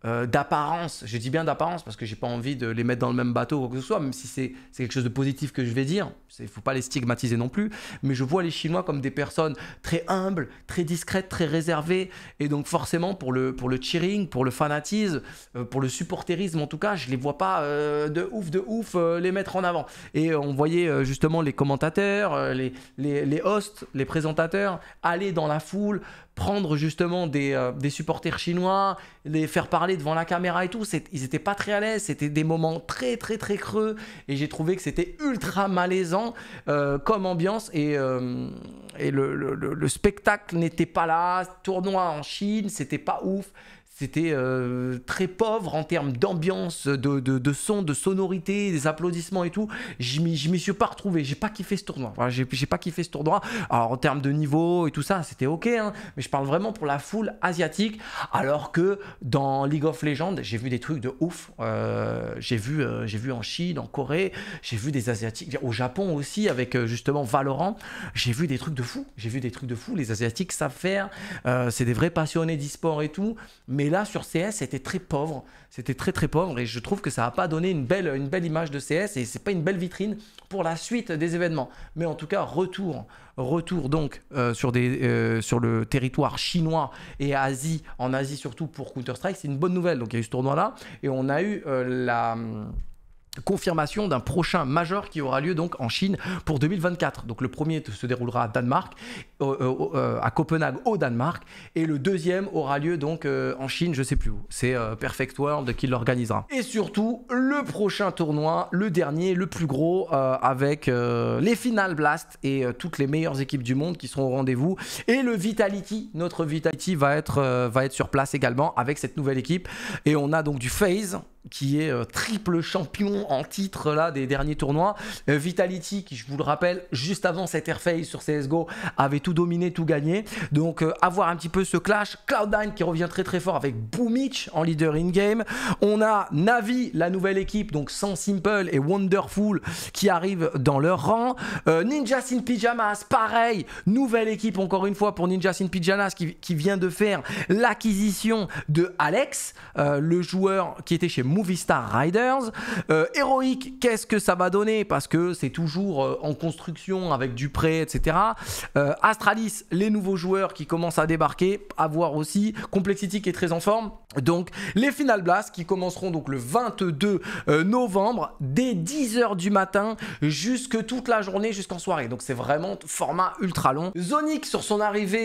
Euh, d'apparence, je dis bien d'apparence parce que je j'ai pas envie de les mettre dans le même bateau ou quoi que ce soit, même si c'est quelque chose de positif que je vais dire, il ne faut pas les stigmatiser non plus, mais je vois les Chinois comme des personnes très humbles, très discrètes, très réservées, et donc forcément pour le, pour le cheering, pour le fanatisme, euh, pour le supporterisme en tout cas, je les vois pas euh, de ouf, de ouf les mettre en avant. Et on voyait justement les commentateurs, les hosts, les présentateurs aller dans la foule, prendre justement euh, des, supporters chinois, les faire parler devant la caméra et tout. Ils n'étaient pas très à l'aise, c'était des moments très très très creux et j'ai trouvé que c'était ultra malaisant euh, comme ambiance et, euh, le spectacle n'était pas là, tournoi en Chine, c'était pas ouf. C'était euh, très pauvre en termes d'ambiance, de, son, de sonorité, des applaudissements et tout. Je m'y suis pas retrouvé, j'ai pas kiffé ce tournoi. j'ai pas kiffé ce tournoi. Alors en termes de niveau et tout ça, c'était ok, hein. mais je parle vraiment pour la foule asiatique. Alors que dans League of Legends, j'ai vu des trucs de ouf. Euh, j'ai vu, euh, j'ai vu en Chine, en Corée, j'ai vu des asiatiques, au Japon aussi avec justement Valorant. J'ai vu des trucs de fou. J'ai vu des trucs de fou. Les asiatiques savent faire. c'est des vrais passionnés d'e-sport et tout, mais et là, sur CS, c'était très pauvre. C'était très très pauvre et je trouve que ça n'a pas donné une belle, une belle image de CS et ce n'est pas une belle vitrine pour la suite des événements. Mais en tout cas, retour, retour donc euh, sur, des, euh, sur le territoire chinois et Asie, en Asie surtout pour Counter-Strike, c'est une bonne nouvelle. Donc il y a eu ce tournoi-là et on a eu euh, la confirmation d'un prochain majeur qui aura lieu donc en Chine pour 2024. Donc le premier se déroulera à Danemark, euh, à Copenhague au Danemark, et le deuxième aura lieu donc euh, en Chine, je sais plus où. C'est euh, Perfect World qui l'organisera. Et surtout le prochain tournoi, le dernier, le plus gros, avec les Final Blast et toutes les meilleures équipes du monde qui seront au rendez-vous. Et le Vitality, notre Vitality va être, va être sur place également avec cette nouvelle équipe. Et on a donc du FaZe qui est triple champion en titre là des derniers tournois. Euh, Vitality, qui je vous le rappelle, juste avant cette airface sur CSGO, avait tout dominé, tout gagné. Donc avoir euh, un petit peu ce clash. Cloud9 qui revient très très fort avec Boomich en leader in-game. On a Navi, la nouvelle équipe, donc sans Simple et Wonderful qui arrivent dans leur rang. Euh, Ninja Sin Pyjamas, pareil, nouvelle équipe encore une fois pour Ninja Sin Pyjamas qui, qui vient de faire l'acquisition de Alex, le joueur qui était chez Movistar Riders héroïque, qu'est-ce que ça va donner Parce que c'est toujours euh, en construction avec du prêt, etc. Euh, Astralis, les nouveaux joueurs qui commencent à débarquer, à voir aussi. Complexity qui est très en forme. Donc les Final Blast qui commenceront donc le 22 euh, novembre dès 10h du matin jusque toute la journée jusqu'en soirée. Donc c'est vraiment format ultra long. Zonic sur son arrivée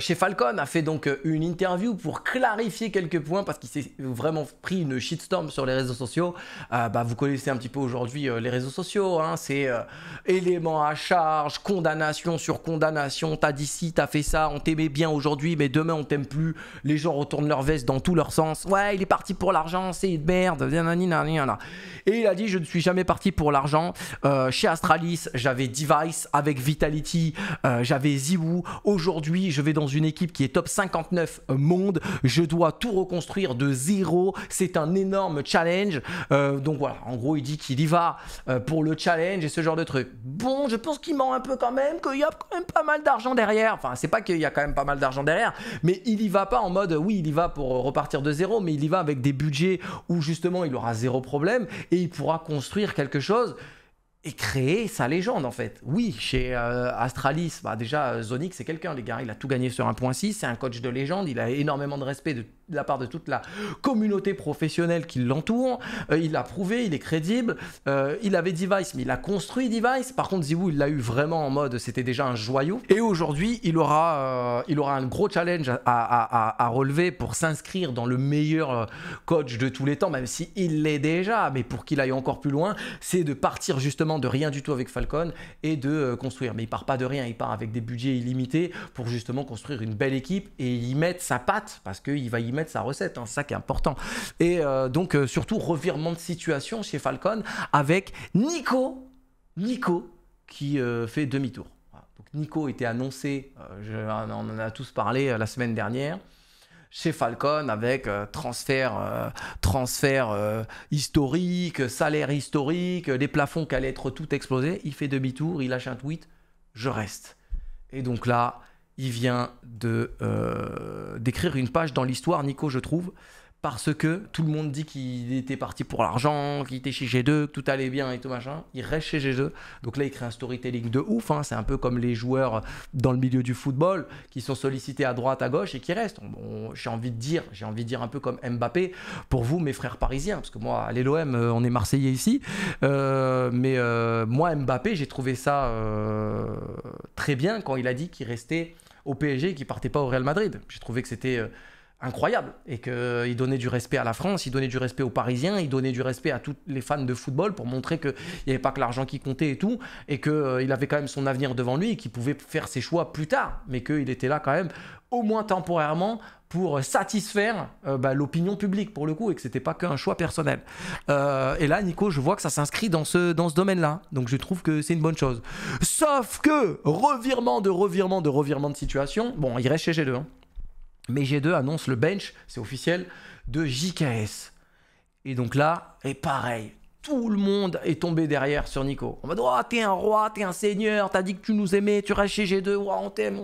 chez Falcon a fait donc une interview pour clarifier quelques points parce qu'il s'est vraiment pris une shitstorm sur les réseaux sociaux. bah, vous connaissez un petit peu aujourd'hui euh, les réseaux sociaux, hein, c'est euh, éléments à charge, condamnation sur condamnation, t'as dit ci, t'as fait ça, on t'aimait bien aujourd'hui, mais demain on t'aime plus, les gens retournent leur veste dans tout leur sens, ouais, il est parti pour l'argent, c'est une merde, et il a dit, je ne suis jamais parti pour l'argent, euh, chez Astralis, j'avais Device avec Vitality, j'avais Ziwoo, aujourd'hui je vais dans une équipe qui est top 59 monde, je dois tout reconstruire de zéro, c'est un énorme challenge, donc voilà, en gros, il dit qu'il y va euh, pour le challenge et ce genre de truc. Bon, je pense qu'il ment un peu quand même, qu'il y a quand même pas mal d'argent derrière. Enfin, c'est pas qu'il y a quand même pas mal d'argent derrière, mais il y va pas en mode, oui, il y va pour euh, repartir de zéro, mais il y va avec des budgets où justement il aura zéro problème et il pourra construire quelque chose et créer sa légende en fait. Oui, chez euh, Astralis, bah déjà Zonic c'est quelqu'un les gars, il a tout gagné sur 1.6, c'est un coach de légende, il a énormément de respect de, la part de toute la communauté professionnelle qui l'entoure, euh, il l'a prouvé, il est crédible, euh, il avait Device, mais il a construit Device, par contre ZywOo il l'a eu vraiment en mode c'était déjà un joyau, et aujourd'hui il, aura il aura un gros challenge à, relever pour s'inscrire dans le meilleur coach de tous les temps, même s'il l'est déjà, mais pour qu'il aille encore plus loin, c'est de partir justement de rien du tout avec Falcon et de euh, construire. Mais il part pas de rien, il part avec des budgets illimités pour justement construire une belle équipe et y mettre sa patte parce qu'il va y mettre sa recette, hein, ça qui est important. Et euh, donc euh, surtout revirement de situation chez Falcon avec Nico, Nico qui fait demi-tour. Nico était annoncé, on en a tous parlé la semaine dernière chez Falcon avec euh, transfert, euh, transfert euh, historique, salaire historique, des plafonds qui allaient être tout explosés. Il fait demi-tour, il lâche un tweet, je reste. Et donc là, il vient de d'écrire une page dans l'histoire, Nico, je trouve, parce que tout le monde dit qu'il était parti pour l'argent, qu'il était chez G2, que tout allait bien et tout machin. Il reste chez G2. Donc là, il crée un storytelling de ouf. Hein. C'est un peu comme les joueurs dans le milieu du football qui sont sollicités à droite, à gauche et qui restent. Bon, j'ai envie de dire, j'ai envie de dire un peu comme Mbappé pour vous, mes frères parisiens, parce que moi, à l'OM, euh, on est Marseillais ici. Euh, mais euh, moi, Mbappé, j'ai trouvé ça très bien quand il a dit qu'il restait au PSG et qu'il partait pas au Real Madrid. J'ai trouvé que c'était incroyable et qu'il euh, donnait du respect à la France, il donnait du respect aux Parisiens, il donnait du respect à tous les fans de football pour montrer qu'il n'y avait pas que l'argent qui comptait et tout, et qu'il euh, il avait quand même son avenir devant lui et qu'il pouvait faire ses choix plus tard, mais qu'il était là quand même au moins temporairement pour satisfaire euh, bah, l'opinion publique pour le coup et que c'était pas qu'un choix personnel. et là, Nico, je vois que ça s'inscrit dans ce, dans ce domaine-là, donc je trouve que c'est une bonne chose. Sauf que revirement de revirement de revirement de situation, bon, il reste chez G2. Mais G2 annonce le bench, c'est officiel, de JKS. Et donc là, et pareil, tout le monde est tombé derrière sur Nico. On va droit, oh, t'es un roi, t'es un seigneur, t'as dit que tu nous aimais, tu restes chez G2, oh, on t'aime.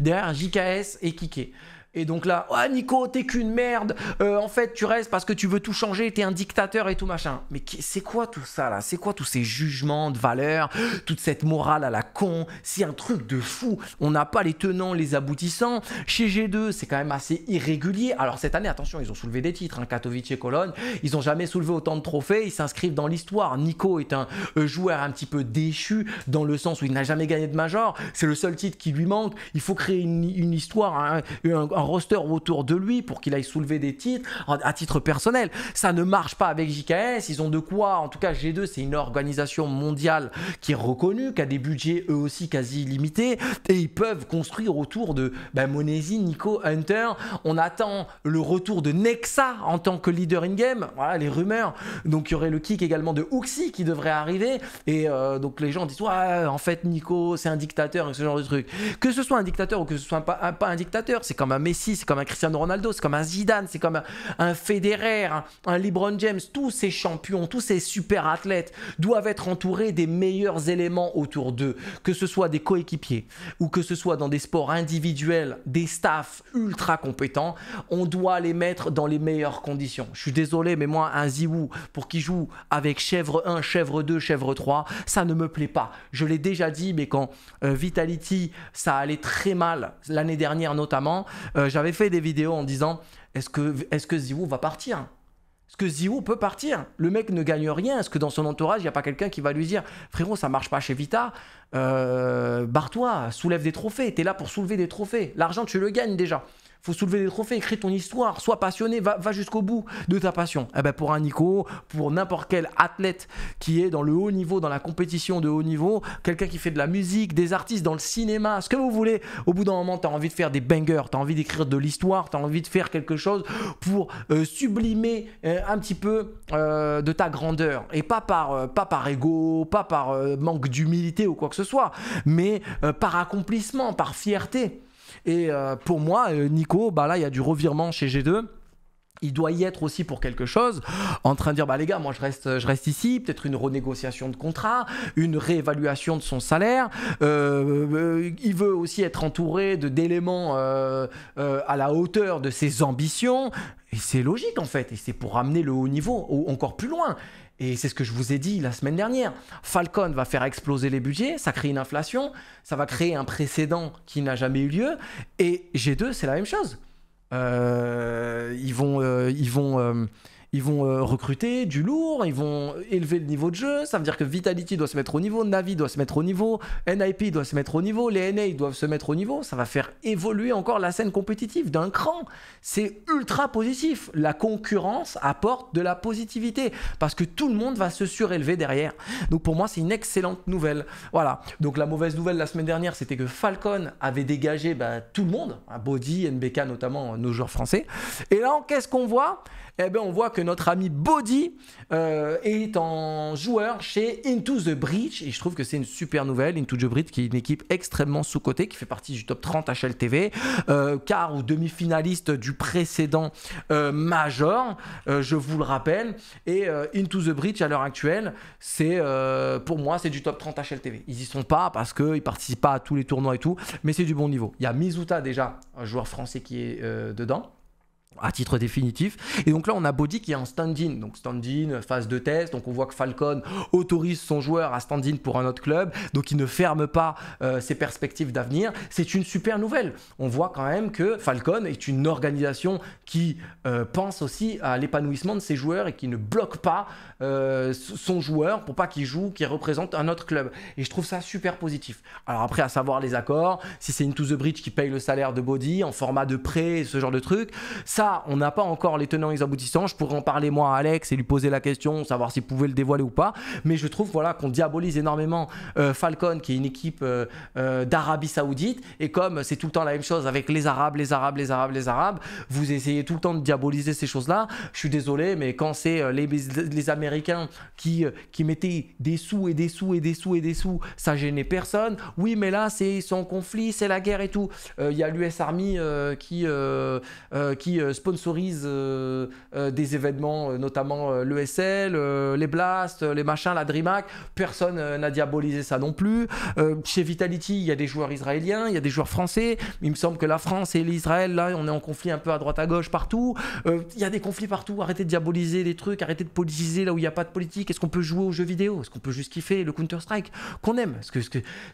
Derrière JKS et Kiké. Et donc là, oh Nico, t'es qu'une merde. Euh, en fait, tu restes parce que tu veux tout changer. T'es un dictateur et tout machin. Mais c'est quoi tout ça là C'est quoi tous ces jugements de valeur, toute cette morale à la con C'est un truc de fou. On n'a pas les tenants, les aboutissants. Chez G2, c'est quand même assez irrégulier. Alors cette année, attention, ils ont soulevé des titres. Hein. Katowice et Cologne, ils n'ont jamais soulevé autant de trophées. Ils s'inscrivent dans l'histoire. Nico est un euh, joueur un petit peu déchu dans le sens où il n'a jamais gagné de major. C'est le seul titre qui lui manque. Il faut créer une, histoire, hein, roster autour de lui pour qu'il aille soulever des titres à titre personnel. Ça ne marche pas avec JKS. Ils ont de quoi. En tout cas, G2, c'est une organisation mondiale qui est reconnue, qui a des budgets eux aussi quasi limités. Et ils peuvent construire autour de ben, Monesi, Nico, Hunter. On attend le retour de Nexa en tant que leader in-game. Voilà les rumeurs. Donc, il y aurait le kick également de Oxy qui devrait arriver. Et euh, donc, les gens disent Ouais, en fait, Nico, c'est un dictateur et ce genre de truc. Que ce soit un dictateur ou que ce soit pas un dictateur, c'est quand même Messi, c'est comme un Cristiano Ronaldo, c'est comme un Zidane, c'est comme un, Federer, un, LeBron James. Tous ces champions, tous ces super athlètes doivent être entourés des meilleurs éléments autour d'eux, que ce soit des coéquipiers ou que ce soit dans des sports individuels, des staffs ultra compétents. On doit les mettre dans les meilleures conditions. Je suis désolé, mais moi, un Ziwoo pour qui joue avec chèvre 1, chèvre 2, chèvre 3, ça ne me plaît pas. Je l'ai déjà dit, mais quand euh, Vitality, ça allait très mal l'année dernière notamment, euh, j'avais fait des vidéos en disant est-ce que, est que Ziwoo va partir Est-ce que Ziwoo peut partir Le mec ne gagne rien. Est-ce que dans son entourage, il n'y a pas quelqu'un qui va lui dire frérot, ça marche pas chez Vita euh, Barre-toi, soulève des trophées. Tu es là pour soulever des trophées. L'argent, tu le gagnes déjà faut soulever des trophées, écrire ton histoire, sois passionné, va, jusqu'au bout de ta passion. Eh ben pour un Nico, pour n'importe quel athlète qui est dans le haut niveau, dans la compétition de haut niveau, quelqu'un qui fait de la musique, des artistes, dans le cinéma, ce que vous voulez, au bout d'un moment, tu as envie de faire des bangers, tu as envie d'écrire de l'histoire, tu as envie de faire quelque chose pour euh, sublimer euh, un petit peu euh, de ta grandeur. Et pas par, pas par ego, pas par manque d'humilité ou quoi que ce soit, mais par accomplissement, par fierté. Et euh, pour moi, euh, Nico, bah là, il y a du revirement chez G2 il doit y être aussi pour quelque chose, en train de dire bah les gars, moi je reste, je reste ici, peut-être une renégociation de contrat, une réévaluation de son salaire. Euh, il veut aussi être entouré de d'éléments à la hauteur de ses ambitions. Et c'est logique en fait, et c'est pour ramener le haut niveau encore plus loin. Et c'est ce que je vous ai dit la semaine dernière. Falcon va faire exploser les budgets, ça crée une inflation, ça va créer un précédent qui n'a jamais eu lieu. Et G2, c'est la même chose. Euh, ils vont, euh, ils vont euh, ils vont euh, recruter du lourd, ils vont élever le niveau de jeu. Ça veut dire que Vitality doit se mettre au niveau, Navi doit se mettre au niveau, NIP doit se mettre au niveau, les NA doivent se mettre au niveau. Ça va faire évoluer encore la scène compétitive d'un cran. C'est ultra positif. La concurrence apporte de la positivité parce que tout le monde va se surélever derrière. Donc pour moi, c'est une excellente nouvelle. Voilà. Donc la mauvaise nouvelle la semaine dernière, c'était que Falcon avait dégagé bah, tout le monde, hein, Body, NBK notamment, euh, nos joueurs français. Et là, qu'est-ce qu'on voit Eh bien, on voit que notre ami BODY euh, est en joueur chez Into the Breach et je trouve que c'est une super nouvelle. Into the Breach qui est une équipe extrêmement sous-cotée qui fait partie du top 30 HLTV, euh, quart ou demi-finaliste du précédent euh, Major, euh, je vous le rappelle. Et Into the Breach à l'heure actuelle, c'est pour moi c'est du top 30 HLTV. Ils y sont pas parce qu'ils participent pas à tous les tournois et tout, mais c'est du bon niveau. Il y a Mizuta déjà, un joueur français qui est dedans à titre définitif. Et donc là, on a Body qui est en stand-in. Donc stand-in, phase de test. Donc on voit que Falcon autorise son joueur à stand-in pour un autre club. Donc il ne ferme pas euh, ses perspectives d'avenir. C'est une super nouvelle. On voit quand même que Falcon est une organisation qui euh, pense aussi à l'épanouissement de ses joueurs et qui ne bloque pas euh, son joueur pour pas qu'il joue, qu'il représente un autre club. Et je trouve ça super positif. Alors après, à savoir les accords, si c'est Into the Bridge qui paye le salaire de Body en format de prêt, ce genre de truc, ça on n'a pas encore les tenants et les aboutissants. Je pourrais en parler moi à Alex et lui poser la question, savoir s'il pouvait le dévoiler ou pas. Mais je trouve voilà, qu'on diabolise énormément euh, Falcon, qui est une équipe euh, euh, d'Arabie Saoudite. Et comme c'est tout le temps la même chose avec les Arabes, les Arabes, les Arabes, les Arabes, vous essayez tout le temps de diaboliser ces choses-là. Je suis désolé, mais quand c'est les, les, Américains qui, qui mettaient des sous et des sous et des sous et des sous, ça gênait personne. Oui, mais là, c'est son conflit, c'est la guerre et tout. Il y a l'US Army qui, qui sponsorise euh, euh, des événements, euh, notamment l'ESL, les Blasts, les machins, la DreamHack. Personne n'a diabolisé ça non plus. chez Vitality, il y a des joueurs israéliens, il y a des joueurs français. Il me semble que la France et l'Israël, là, on est en conflit un peu à droite à gauche partout. il y a des conflits partout. Arrêtez de diaboliser les trucs, arrêtez de politiser là où il n'y a pas de politique. Est-ce qu'on peut jouer aux jeux vidéo Est-ce qu'on peut juste kiffer le Counter-Strike qu'on aime Est-ce que,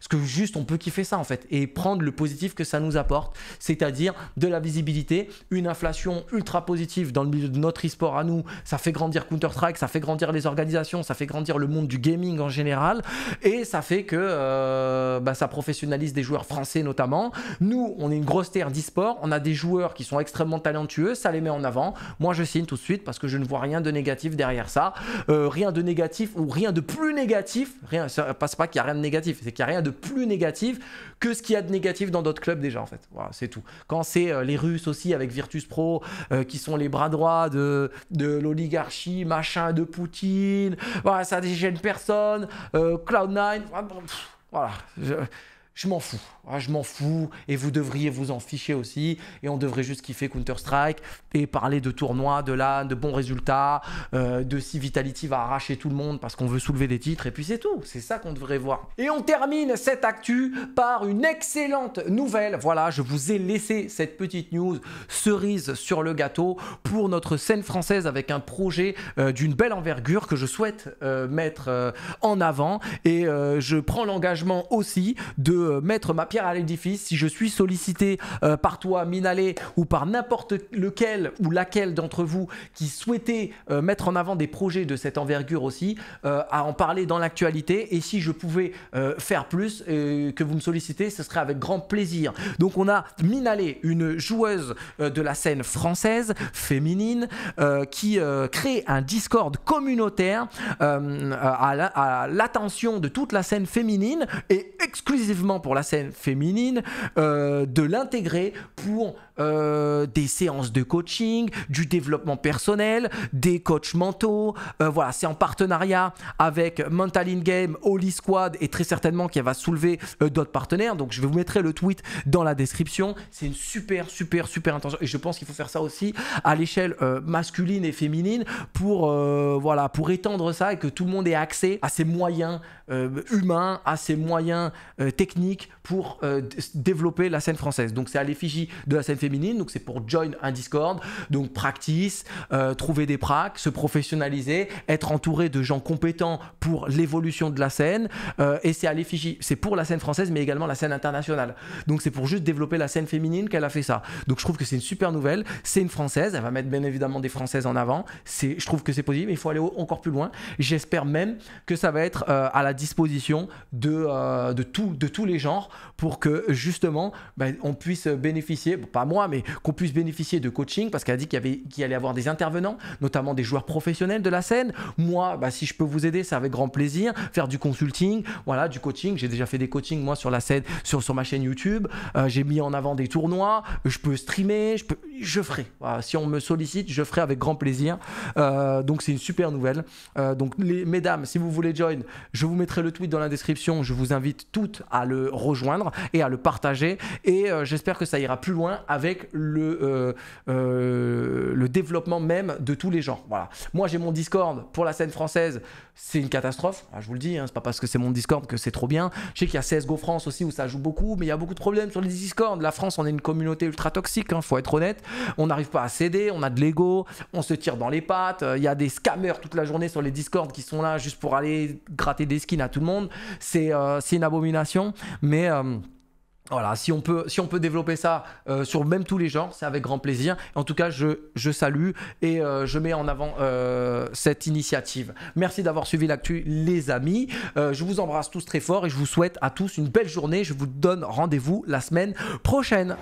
que juste on peut kiffer ça en fait Et prendre le positif que ça nous apporte, c'est-à-dire de la visibilité, une inflation ultra positive dans le milieu de notre e-sport à nous. Ça fait grandir Counter-Strike, ça fait grandir les organisations, ça fait grandir le monde du gaming en général. Et ça fait que euh, bah, ça professionnalise des joueurs français notamment. Nous, on est une grosse terre d'e-sport. On a des joueurs qui sont extrêmement talentueux. Ça les met en avant. Moi, je signe tout de suite parce que je ne vois rien de négatif derrière ça. Euh, rien de négatif ou rien de plus négatif. Rien, ça passe pas qu'il n'y a rien de négatif. C'est qu'il n'y a rien de plus négatif que ce qu'il y a de négatif dans d'autres clubs déjà en fait. Voilà, c'est tout. Quand c'est euh, les Russes aussi avec Virtus Pro euh, qui sont les bras droits de, de l'oligarchie, machin, de Poutine, voilà, ça dégène personne, euh, Cloud9, voilà je m'en fous. Ah, je m'en fous. Et vous devriez vous en ficher aussi. Et on devrait juste kiffer Counter-Strike et parler de tournois, de LAN, de bons résultats, euh, de si Vitality va arracher tout le monde parce qu'on veut soulever des titres. Et puis c'est tout. C'est ça qu'on devrait voir. Et on termine cette actu par une excellente nouvelle. Voilà, je vous ai laissé cette petite news cerise sur le gâteau pour notre scène française avec un projet euh, d'une belle envergure que je souhaite euh, mettre en avant. Et je prends l'engagement aussi de euh, mettre ma pierre à l'édifice. Si je suis sollicité euh, par toi, Minalé, ou par n'importe lequel ou laquelle d'entre vous qui souhaitait euh, mettre en avant des projets de cette envergure aussi, à en parler dans l'actualité. Et si je pouvais faire plus, que vous me sollicitez, ce serait avec grand plaisir. Donc on a Minalé, une joueuse de la scène française, féminine, qui crée un Discord communautaire à l'attention de toute la scène féminine et exclusivement pour la scène féminine, euh, de l'intégrer pour euh, des séances de coaching, du développement personnel, des coachs mentaux. Euh, voilà, c'est en partenariat avec Mental In Game, Holy Squad et très certainement qu'il va soulever d'autres partenaires. Donc je vais vous mettrai le tweet dans la description. C'est une super, super, super intention. Et je pense qu'il faut faire ça aussi à l'échelle masculine et féminine pour, voilà, pour étendre ça et que tout le monde ait accès à ces moyens humains, à ces moyens techniques pour euh, développer la scène française. Donc c'est à l'effigie de la scène féminine, donc c'est pour join un Discord, donc practice, euh, trouver des pracs, se professionnaliser, être entouré de gens compétents pour l'évolution de la scène, euh, et c'est à l'effigie, c'est pour la scène française mais également la scène internationale. Donc c'est pour juste développer la scène féminine qu'elle a fait ça. Donc je trouve que c'est une super nouvelle, c'est une française, elle va mettre bien évidemment des françaises en avant, c'est, je trouve que c'est positif, mais il faut aller encore plus loin. J'espère même que ça va être à la disposition de, de, tout, de tous les les genres pour que justement ben, on puisse bénéficier, pas moi, mais qu'on puisse bénéficier de coaching parce qu'elle a dit qu'il y avait qu'il allait avoir des intervenants, notamment des joueurs professionnels de la scène. Moi, ben, si je peux vous aider, c'est avec grand plaisir. Faire du consulting, voilà, du coaching. J'ai déjà fait des coachings moi sur la scène, sur, sur ma chaîne YouTube. Euh, j'ai mis en avant des tournois. Je peux streamer, je peux, je ferai. si on me sollicite, je ferai avec grand plaisir. Euh, donc c'est une super nouvelle. Euh, donc les mesdames, si vous voulez join, je vous mettrai le tweet dans la description. Je vous invite toutes à le rejoindre et à le partager. Et euh, j'espère que ça ira plus loin avec le, euh, euh, le développement même de tous les gens Voilà. Moi, j'ai mon Discord pour la scène française. C'est une catastrophe. Ah, je vous le dis, hein, c'est pas parce que c'est mon Discord que c'est trop bien. Je sais qu'il y a CSGO France aussi où ça joue beaucoup, mais il y a beaucoup de problèmes sur les discords La France, on est une communauté ultra toxique, hein, faut être honnête. On n'arrive pas à céder, on a de l'ego, on se tire dans les pattes. Il y a des scammers toute la journée sur les discords qui sont là juste pour aller gratter des skins à tout le monde. C'est une abomination. Mais euh, voilà, si on peut, si on peut développer ça euh, sur même tous les genres, c'est avec grand plaisir. En tout cas, je, je salue et euh, je mets en avant cette initiative. Merci d'avoir suivi l'actu, les amis. je vous embrasse tous très fort et je vous souhaite à tous une belle journée. Je vous donne rendez-vous la semaine prochaine.